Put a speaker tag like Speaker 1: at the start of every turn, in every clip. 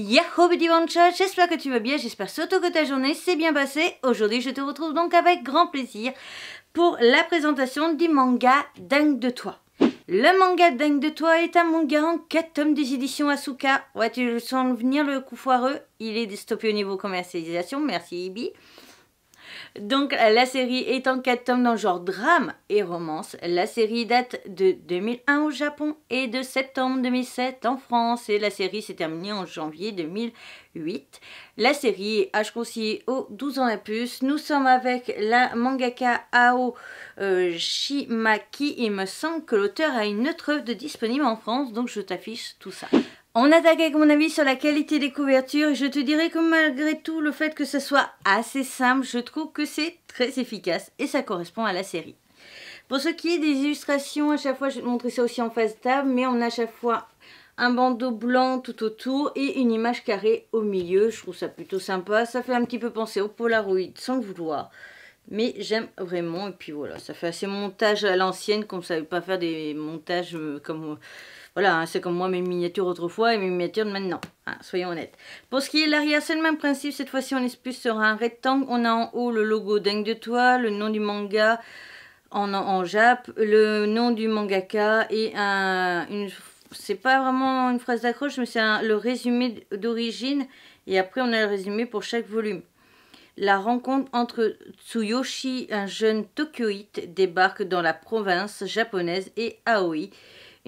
Speaker 1: Yahoo Bidi j'espère que tu vas bien, j'espère surtout que ta journée s'est bien passée. Aujourd'hui je te retrouve donc avec grand plaisir pour la présentation du manga Dingue de toi. Le manga Dingue de toi est un manga en 4 tomes des éditions Asuka. Ouais, tu sens venir le coup foireux, il est stoppé au niveau commercialisation, merci Ibi. Donc la série est en quatre tomes dans le genre drame et romance. La série date de 2001 au Japon et de septembre 2007 en France et la série s'est terminée en janvier 2008. La série âge aussi aux 12 ans et plus. Nous sommes avec la mangaka Ao euh, Shimaki. Il me semble que l'auteur a une autre œuvre disponible en France donc je t'affiche tout ça. On attaque avec mon avis sur la qualité des couvertures. Je te dirais que malgré tout, le fait que ce soit assez simple, je trouve que c'est très efficace et ça correspond à la série. Pour ce qui est des illustrations, à chaque fois, je vais te montrer ça aussi en face table, mais on a à chaque fois un bandeau blanc tout autour et une image carrée au milieu. Je trouve ça plutôt sympa. Ça fait un petit peu penser au Polaroid sans le vouloir. Mais j'aime vraiment. Et puis voilà, ça fait assez montage à l'ancienne, comme ça ne veut pas faire des montages euh, comme voilà, hein, c'est comme moi mes miniatures autrefois et mes miniatures maintenant. Hein, soyons honnêtes. Pour ce qui est de l'arrière, c'est le même principe. Cette fois-ci, on est plus sur un rectangle. On a en haut le logo dingue de toi, le nom du manga en, en jap, le nom du mangaka et un, c'est pas vraiment une phrase d'accroche, mais c'est le résumé d'origine. Et après, on a le résumé pour chaque volume. La rencontre entre Tsuyoshi, un jeune tokyoïte, débarque dans la province japonaise, et Aoi,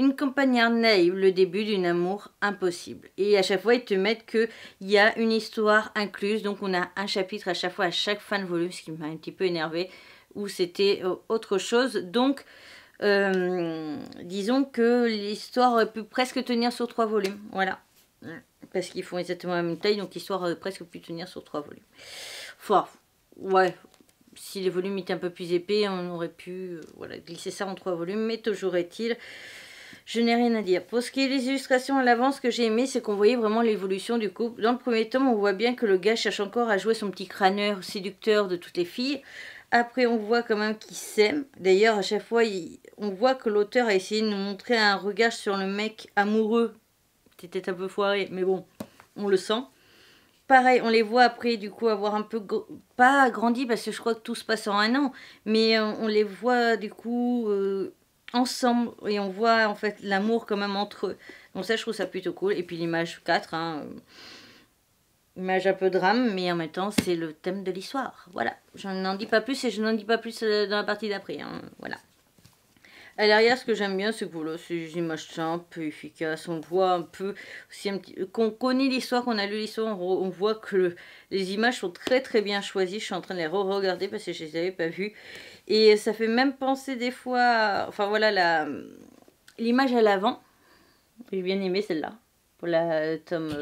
Speaker 1: une campagnarde naïve, le début d'un amour impossible. Et à chaque fois, ils te mettent qu'il y a une histoire incluse, donc on a un chapitre à chaque fois, à chaque fin de volume, ce qui m'a un petit peu énervé, où c'était euh, autre chose. Donc, euh, disons que l'histoire aurait euh, pu presque tenir sur trois volumes, voilà. Parce qu'ils font exactement la même taille, donc l'histoire aurait presque pu tenir sur trois volumes. Fort, ouais, si les volumes étaient un peu plus épais, on aurait pu voilà, glisser ça en trois volumes, mais toujours est-il je n'ai rien à dire. Pour ce qui est des illustrations à l'avance, ce que j'ai aimé, c'est qu'on voyait vraiment l'évolution du couple. Dans le premier tome, on voit bien que le gars cherche encore à jouer son petit crâneur séducteur de toutes les filles. Après, on voit quand même qu'il s'aime. D'ailleurs, à chaque fois, on voit que l'auteur a essayé de nous montrer un regard sur le mec amoureux. C'était un peu foiré, mais bon, on le sent. Pareil, on les voit après, du coup, avoir un peu... Pas grandi, parce que je crois que tout se passe en un an. Mais euh, on les voit, du coup... Euh, ensemble et on voit en fait l'amour quand même entre eux. Donc ça je trouve ça plutôt cool. Et puis l'image 4, hein, image un peu drame mais en même temps c'est le thème de l'histoire. Voilà, je n'en dis pas plus et je n'en dis pas plus euh, dans la partie d'après. Hein. Voilà. À l'arrière, ce que j'aime bien, c'est que voilà, c'est des images simples, efficaces. On voit un peu, aussi un petit, qu'on connaît l'histoire, qu'on a lu l'histoire, on, voit que les images sont très très bien choisies. Je suis en train de les re-regarder parce que je les avais pas vues. Et ça fait même penser des fois, enfin voilà, l'image à l'avant. J'ai bien aimé celle-là, pour la tome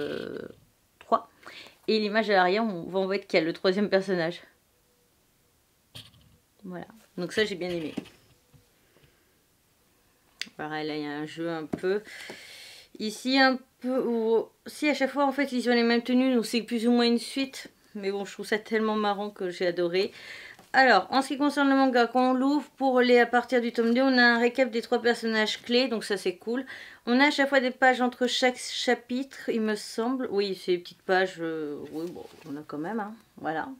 Speaker 1: 3. Euh, et l'image à l'arrière, on voit en qu'il y a le troisième personnage. Voilà, donc ça j'ai bien aimé pareil, là, il y a un jeu un peu. Ici, un peu... Si à chaque fois, en fait, ils ont les mêmes tenues, donc c'est plus ou moins une suite. Mais bon, je trouve ça tellement marrant que j'ai adoré. Alors, en ce qui concerne le manga, quand on l'ouvre, pour les à partir du tome 2, on a un récap des trois personnages clés, donc ça c'est cool. On a à chaque fois des pages entre chaque chapitre, il me semble. Oui, c'est des petites pages, euh, oui, bon, on a quand même, hein. voilà.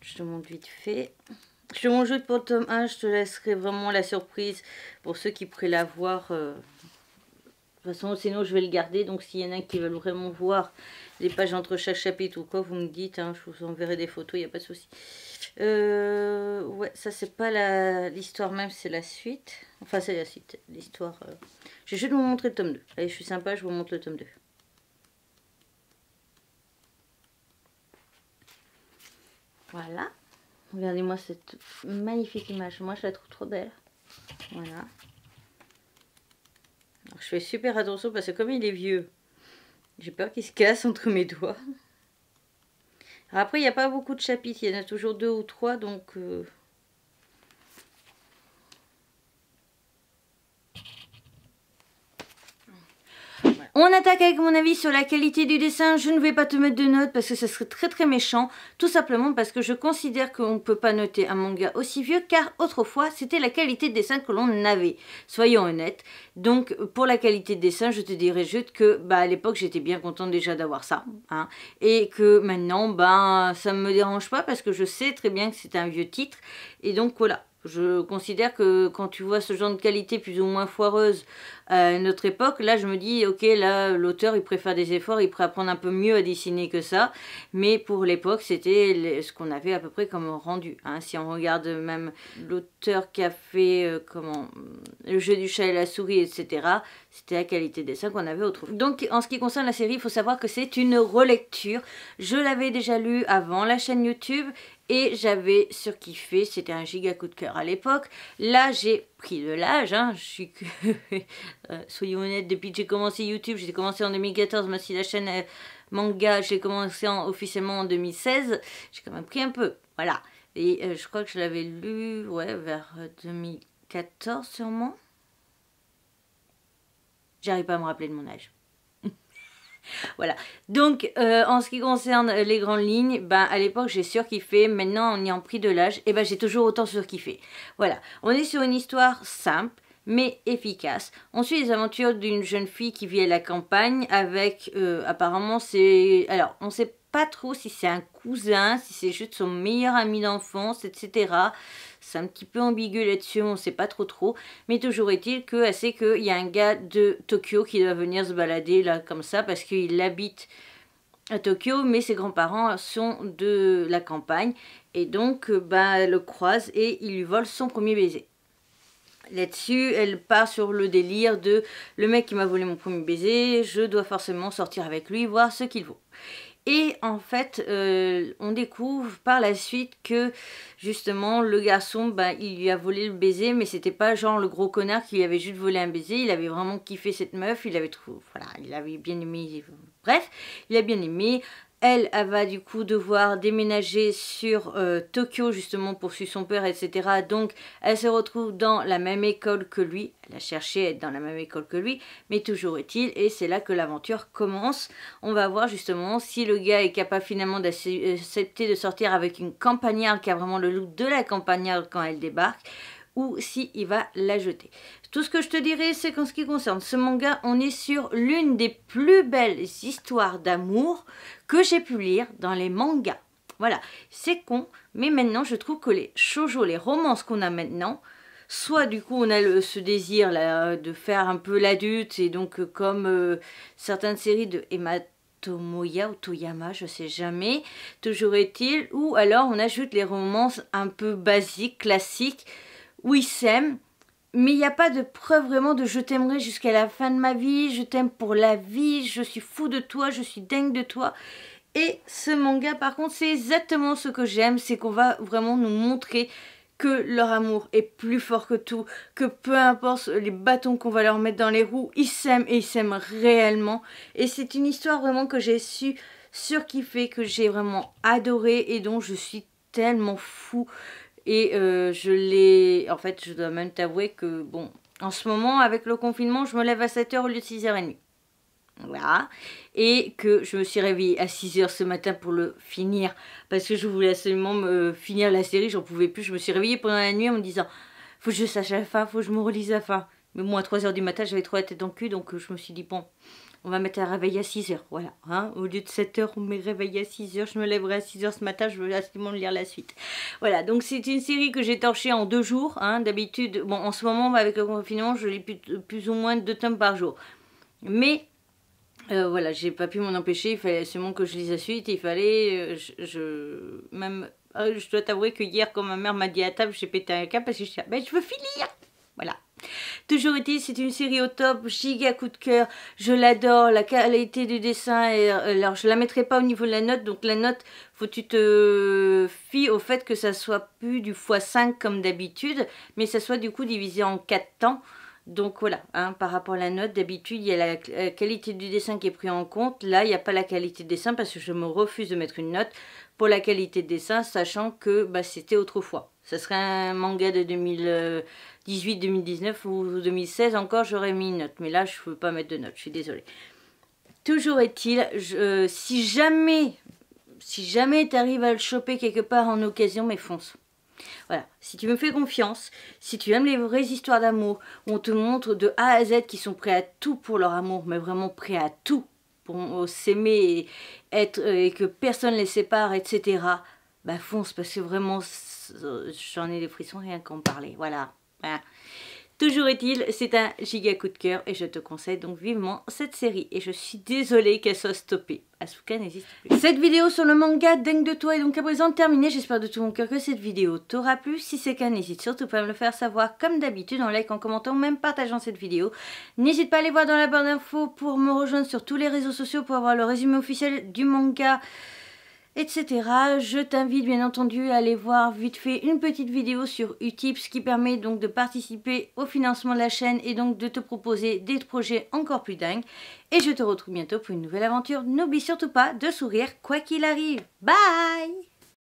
Speaker 1: Je te montre vite fait vais m'en jouer pour le tome 1, je te laisserai vraiment la surprise pour ceux qui pourraient la voir. Euh. De toute façon, sinon je vais le garder. Donc s'il y en a qui veulent vraiment voir les pages entre chaque chapitre ou quoi, vous me dites. Hein. je vous enverrai des photos, il n'y a pas de souci. Euh, ouais, ça c'est pas l'histoire même, c'est la suite. Enfin, c'est la suite, l'histoire. Euh. Je vais juste vous montrer le tome 2. Allez, je suis sympa, je vous montre le tome 2. Voilà. Regardez-moi cette magnifique image. Moi, je la trouve trop belle. Voilà. je fais super attention parce que comme il est vieux, j'ai peur qu'il se casse entre mes doigts. après, il n'y a pas beaucoup de chapitres. Il y en a toujours deux ou trois, donc... Euh, On attaque avec mon avis sur la qualité du dessin. Je ne vais pas te mettre de notes parce que ce serait très très méchant. Tout simplement parce que je considère qu'on ne peut pas noter un manga aussi vieux car autrefois c'était la qualité de dessin que l'on avait. Soyons honnêtes. Donc pour la qualité de dessin, je te dirais juste que bah, à l'époque j'étais bien contente déjà d'avoir ça. Hein, et que maintenant, bah, ça ne me dérange pas parce que je sais très bien que c'est un vieux titre. Et donc voilà. Je considère que quand tu vois ce genre de qualité plus ou moins foireuse à notre époque, là je me dis ok là l'auteur il préfère des efforts, il pourrait apprendre un peu mieux à dessiner que ça, mais pour l'époque c'était ce qu'on avait à peu près comme rendu. Hein. Si on regarde même l'auteur qui a fait euh, comment le jeu du chat et la souris etc, c'était la qualité des dessins qu'on avait autrefois. Donc en ce qui concerne la série, il faut savoir que c'est une relecture. Je l'avais déjà lu avant la chaîne YouTube et j'avais surkiffé, c'était un giga coup de cœur à l'époque. Là, j'ai pris de l'âge, hein, je suis que... Euh, soyons honnêtes, depuis que j'ai commencé YouTube, j'ai commencé en 2014, même si la chaîne euh, manga, j'ai commencé officiellement en 2016, j'ai quand même pris un peu, voilà. Et euh, je crois que je l'avais lu, ouais, vers 2014 sûrement. J'arrive pas à me rappeler de mon âge voilà. Donc, euh, en ce qui concerne les grandes lignes, ben, à l'époque, j'ai surkiffé. Maintenant, on en ayant pris de l'âge, et eh ben, j'ai toujours autant surkiffé. Voilà. On est sur une histoire simple, mais efficace. On suit les aventures d'une jeune fille qui vit à la campagne avec, euh, apparemment, c'est... Alors, on sait pas trop si c'est un cousin, si c'est juste son meilleur ami d'enfance, etc. C'est un petit peu ambigu là-dessus, on sait pas trop trop. Mais toujours est-il qu'elle sait qu'il y a un gars de Tokyo qui doit venir se balader là comme ça parce qu'il habite à Tokyo, mais ses grands-parents sont de la campagne. Et donc, euh, bah, le croise et il lui vole son premier baiser. Là-dessus, elle part sur le délire de le mec qui m'a volé mon premier baiser, je dois forcément sortir avec lui, voir ce qu'il vaut. Et en fait, euh, on découvre par la suite que justement le garçon, ben, il lui a volé le baiser, mais c'était pas genre le gros connard qui lui avait juste volé un baiser. Il avait vraiment kiffé cette meuf, il avait trouvé, voilà, il avait bien aimé. Bref, il a bien aimé. Elle, va du coup devoir déménager sur euh, Tokyo justement pour suivre son père, etc. Donc elle se retrouve dans la même école que lui. Elle a cherché à être dans la même école que lui, mais toujours est-il, et c'est là que l'aventure commence. On va voir justement si le gars est capable finalement d'accepter de sortir avec une campagnarde qui a vraiment le look de la campagnarde quand elle débarque ou si il va la jeter. Tout ce que je te dirai, c'est qu'en ce qui concerne ce manga, on est sur l'une des plus belles histoires d'amour que j'ai pu lire dans les mangas. Voilà, c'est con, mais maintenant je trouve que les shoujo, les romances qu'on a maintenant, soit du coup on a ce désir de faire un peu l'adulte et donc euh, comme euh, certaines séries de Emma ou Toyama, je sais jamais, toujours est-il, ou alors on ajoute les romances un peu basiques, classiques, où ils s'aiment mais il n'y a pas de preuve vraiment de je t'aimerai jusqu'à la fin de ma vie, je t'aime pour la vie, je suis fou de toi, je suis dingue de toi. Et ce manga, par contre, c'est exactement ce que j'aime, c'est qu'on va vraiment nous montrer que leur amour est plus fort que tout, que peu importe les bâtons qu'on va leur mettre dans les roues, ils s'aiment et ils s'aiment réellement. Et c'est une histoire vraiment que j'ai su surkiffer, que j'ai vraiment adoré et dont je suis tellement fou. Et euh, je l'ai... En fait, je dois même t'avouer que, bon, en ce moment, avec le confinement, je me lève à 7h au lieu de 6h30. Voilà. Et que je me suis réveillée à 6h ce matin pour le finir. Parce que je voulais absolument me finir la série, j'en pouvais plus. Je me suis réveillée pendant la nuit en me disant Faut que je sache à la fin, faut que je me relise à la fin. Mais moi, à 3h du matin, j'avais trop la tête en cul, donc euh, je me suis dit Bon, on va mettre un réveil à 6 heures. Voilà. Hein. Au lieu de 7 heures, on me réveille à 6 heures. Je me lèverai à 6 heures ce matin. Je veux absolument lire la suite. Voilà. Donc, c'est une série que j'ai torchée en deux jours. Hein. D'habitude, bon, en ce moment, avec le confinement, je lis plus, ou moins deux tomes par jour. Mais euh, voilà, j'ai pas pu m'en empêcher, il fallait absolument que je lise la suite, il fallait, euh, je, même, euh, je dois t'avouer que hier, quand ma mère m'a dit à table, j'ai pété un câble parce que je disais, ben, je veux finir, voilà. Toujours été, c'est une série au top, giga coup de cœur. Je l'adore, la qualité du dessin. Euh, alors, je la mettrai pas au niveau de la note. Donc, la note, faut que tu te fies au fait que ça soit plus du x5 comme d'habitude, mais ça soit du coup divisé en 4 temps. Donc voilà, hein, par rapport à la note, d'habitude, il y a la, qualité du dessin qui est prise en compte. Là, il n'y a pas la qualité de dessin parce que je me refuse de mettre une note pour la qualité de dessin, sachant que bah, c'était autrefois. Ça serait un manga de 2000, 2018, 2019 ou 2016 encore, j'aurais mis une note. Mais là, je ne peux pas mettre de note, je suis désolée. Toujours est-il, si jamais, si jamais tu arrives à le choper quelque part en occasion, mais fonce. Voilà, si tu me fais confiance, si tu aimes les vraies histoires d'amour, où on te montre de A à Z qui sont prêts à tout pour leur amour, mais vraiment prêts à tout pour s'aimer et, être, et que personne les sépare, etc. Bah fonce, parce que vraiment, j'en ai des frissons rien qu'en parler. Voilà. Voilà. Toujours est-il, c'est un giga coup de cœur et je te conseille donc vivement cette série. Et je suis désolée qu'elle soit stoppée. Asuka n'existe plus. Cette vidéo sur le manga Dingue de toi est donc à présent terminée. J'espère de tout mon cœur que cette vidéo t'aura plu. Si c'est le cas, n'hésite surtout pas à me le faire savoir comme d'habitude en like, en commentant ou même partageant cette vidéo. N'hésite pas à aller voir dans la barre d'infos pour me rejoindre sur tous les réseaux sociaux pour avoir le résumé officiel du manga etc. Je t'invite bien entendu à aller voir vite fait une petite vidéo sur Utips qui permet donc de participer au financement de la chaîne et donc de te proposer des projets encore plus dingues. Et je te retrouve bientôt pour une nouvelle aventure. N'oublie surtout pas de sourire quoi qu'il arrive. Bye